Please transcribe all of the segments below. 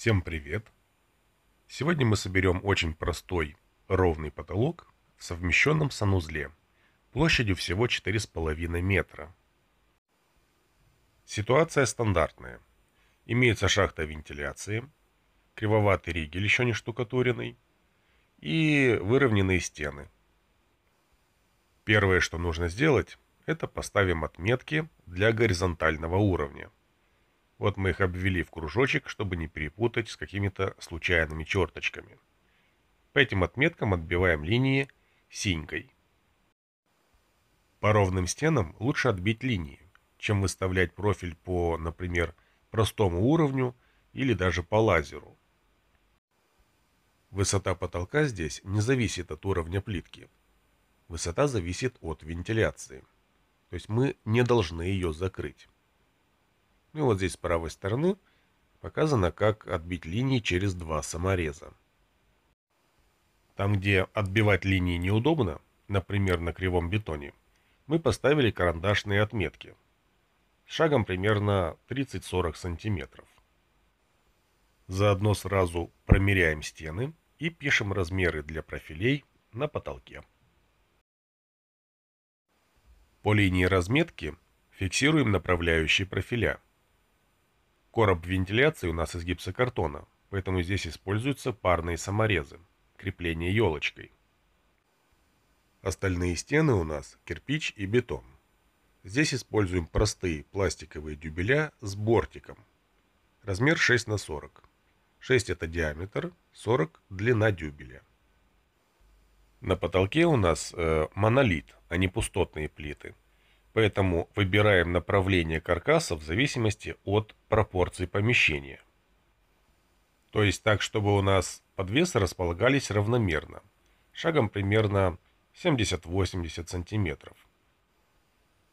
Всем привет! Сегодня мы соберем очень простой, ровный потолок в совмещенном санузле, площадью всего 4,5 метра. Ситуация стандартная. Имеется шахта вентиляции, кривоватый ригель еще не штукатуренный и выровненные стены. Первое, что нужно сделать, это поставим отметки для горизонтального уровня – вот мы их обвели в кружочек, чтобы не перепутать с какими-то случайными черточками. По этим отметкам отбиваем линии синькой. По ровным стенам лучше отбить линии, чем выставлять профиль по, например, простому уровню или даже по лазеру. Высота потолка здесь не зависит от уровня плитки. Высота зависит от вентиляции. То есть мы не должны ее закрыть. Ну и вот здесь с правой стороны показано, как отбить линии через два самореза. Там, где отбивать линии неудобно, например, на кривом бетоне, мы поставили карандашные отметки шагом примерно 30-40 сантиметров. Заодно сразу промеряем стены и пишем размеры для профилей на потолке. По линии разметки фиксируем направляющие профиля – Короб вентиляции у нас из гипсокартона, поэтому здесь используются парные саморезы, крепление елочкой. Остальные стены у нас кирпич и бетон. Здесь используем простые пластиковые дюбеля с бортиком. Размер 6 на 40. 6 это диаметр, 40 длина дюбеля. На потолке у нас э, монолит, а не пустотные плиты. Поэтому выбираем направление каркаса в зависимости от пропорций помещения. То есть так, чтобы у нас подвесы располагались равномерно, шагом примерно 70-80 см.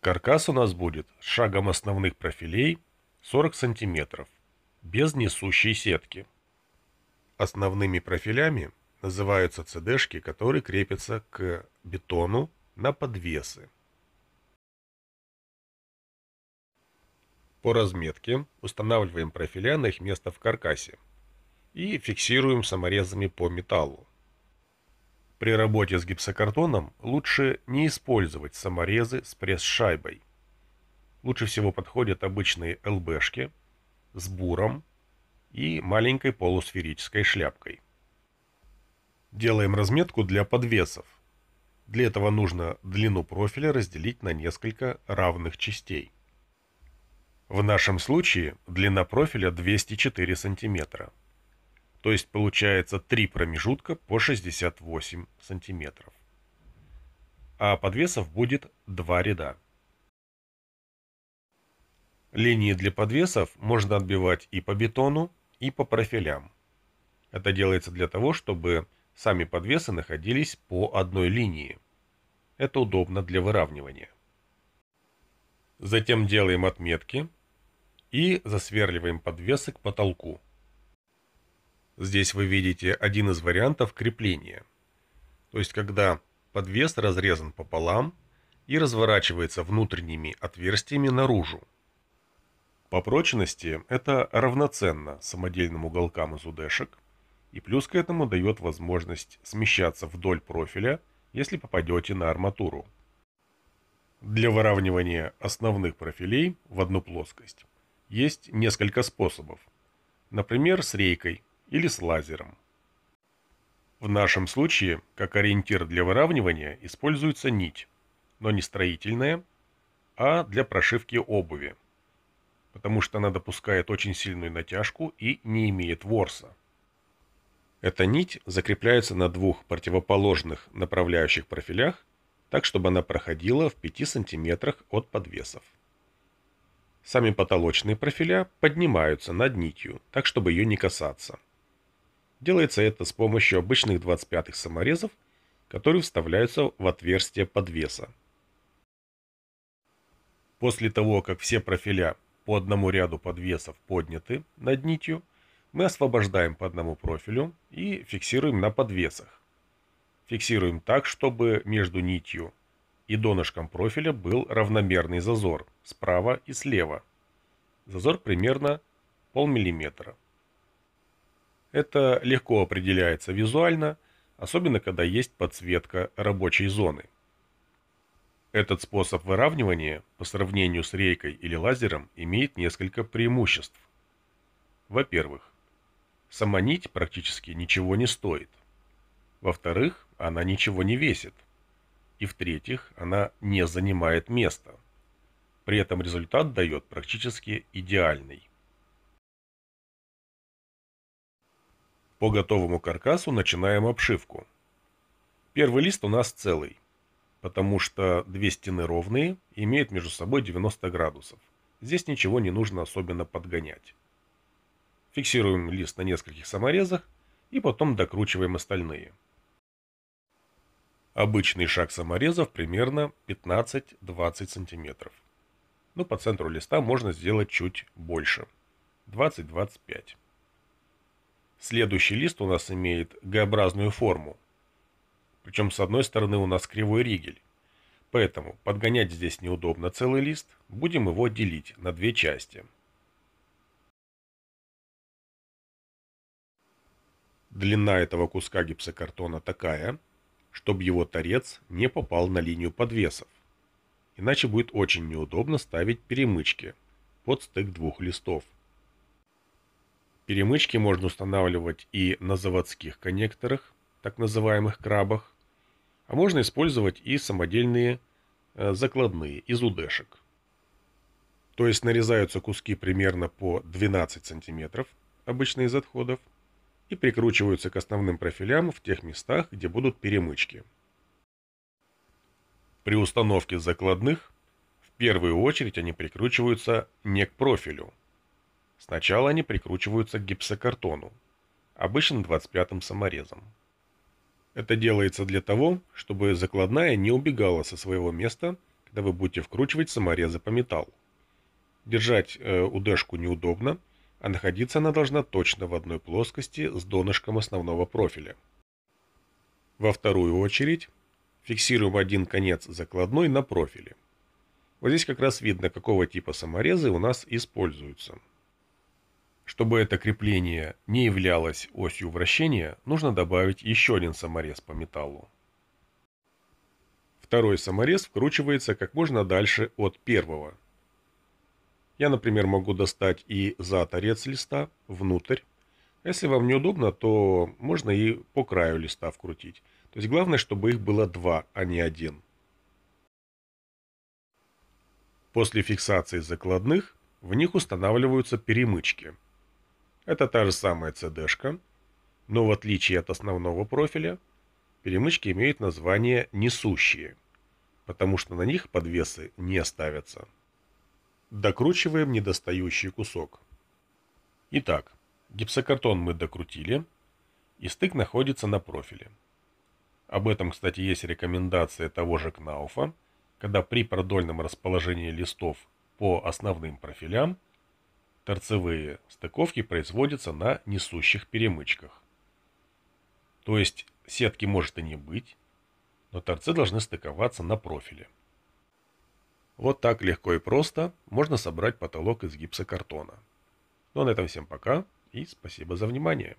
Каркас у нас будет шагом основных профилей 40 см, без несущей сетки. Основными профилями называются цедешки, которые крепятся к бетону на подвесы. по разметке, устанавливаем профиля на их место в каркасе и фиксируем саморезами по металлу. При работе с гипсокартоном лучше не использовать саморезы с пресс-шайбой. Лучше всего подходят обычные ЛБшки с буром и маленькой полусферической шляпкой. Делаем разметку для подвесов. Для этого нужно длину профиля разделить на несколько равных частей. В нашем случае длина профиля 204 сантиметра. То есть получается 3 промежутка по 68 сантиметров. А подвесов будет 2 ряда. Линии для подвесов можно отбивать и по бетону, и по профилям. Это делается для того, чтобы сами подвесы находились по одной линии. Это удобно для выравнивания. Затем делаем отметки и засверливаем подвесы к потолку. Здесь вы видите один из вариантов крепления. То есть, когда подвес разрезан пополам и разворачивается внутренними отверстиями наружу. По прочности это равноценно самодельным уголкам из удешек, и плюс к этому дает возможность смещаться вдоль профиля, если попадете на арматуру. Для выравнивания основных профилей в одну плоскость есть несколько способов. Например, с рейкой или с лазером. В нашем случае, как ориентир для выравнивания, используется нить, но не строительная, а для прошивки обуви, потому что она допускает очень сильную натяжку и не имеет ворса. Эта нить закрепляется на двух противоположных направляющих профилях, так чтобы она проходила в 5 сантиметрах от подвесов. Сами потолочные профиля поднимаются над нитью, так чтобы ее не касаться. Делается это с помощью обычных 25-х саморезов, которые вставляются в отверстие подвеса. После того, как все профиля по одному ряду подвесов подняты над нитью, мы освобождаем по одному профилю и фиксируем на подвесах. Фиксируем так, чтобы между нитью и донышком профиля был равномерный зазор – справа и слева. Зазор примерно полмиллиметра. Это легко определяется визуально, особенно когда есть подсветка рабочей зоны. Этот способ выравнивания по сравнению с рейкой или лазером имеет несколько преимуществ. Во-первых, сама нить практически ничего не стоит. Во-вторых, она ничего не весит. И в-третьих, она не занимает места – при этом результат дает практически идеальный. По готовому каркасу начинаем обшивку. Первый лист у нас целый, потому что две стены ровные, имеют между собой 90 градусов. Здесь ничего не нужно особенно подгонять. Фиксируем лист на нескольких саморезах и потом докручиваем остальные. Обычный шаг саморезов примерно 15-20 сантиметров но ну, по центру листа можно сделать чуть больше. 20-25. Следующий лист у нас имеет Г-образную форму. Причем с одной стороны у нас кривой ригель. Поэтому подгонять здесь неудобно целый лист, будем его делить на две части. Длина этого куска гипсокартона такая, чтобы его торец не попал на линию подвесов иначе будет очень неудобно ставить перемычки под стык двух листов. Перемычки можно устанавливать и на заводских коннекторах, так называемых крабах, а можно использовать и самодельные э, закладные из удешек. То есть нарезаются куски примерно по 12 сантиметров, обычно из отходов, и прикручиваются к основным профилям в тех местах, где будут перемычки – при установке закладных в первую очередь они прикручиваются не к профилю. Сначала они прикручиваются к гипсокартону, обычно 25-м саморезом. Это делается для того, чтобы закладная не убегала со своего места, когда вы будете вкручивать саморезы по металлу. Держать э, неудобно, а находиться она должна точно в одной плоскости с донышком основного профиля. Во вторую очередь Фиксируем один конец закладной на профиле. Вот здесь как раз видно, какого типа саморезы у нас используются. Чтобы это крепление не являлось осью вращения, нужно добавить еще один саморез по металлу. Второй саморез вкручивается как можно дальше от первого. Я, например, могу достать и за торец листа внутрь. А если вам неудобно, то можно и по краю листа вкрутить. То есть главное, чтобы их было два, а не один. После фиксации закладных в них устанавливаются перемычки. Это та же самая CD-шка, но в отличие от основного профиля, перемычки имеют название «несущие», потому что на них подвесы не ставятся. Докручиваем недостающий кусок. Итак, гипсокартон мы докрутили, и стык находится на профиле. Об этом, кстати, есть рекомендация того же Кнауфа, когда при продольном расположении листов по основным профилям торцевые стыковки производятся на несущих перемычках. То есть сетки может и не быть, но торцы должны стыковаться на профиле. Вот так легко и просто можно собрать потолок из гипсокартона. Ну а на этом всем пока и спасибо за внимание.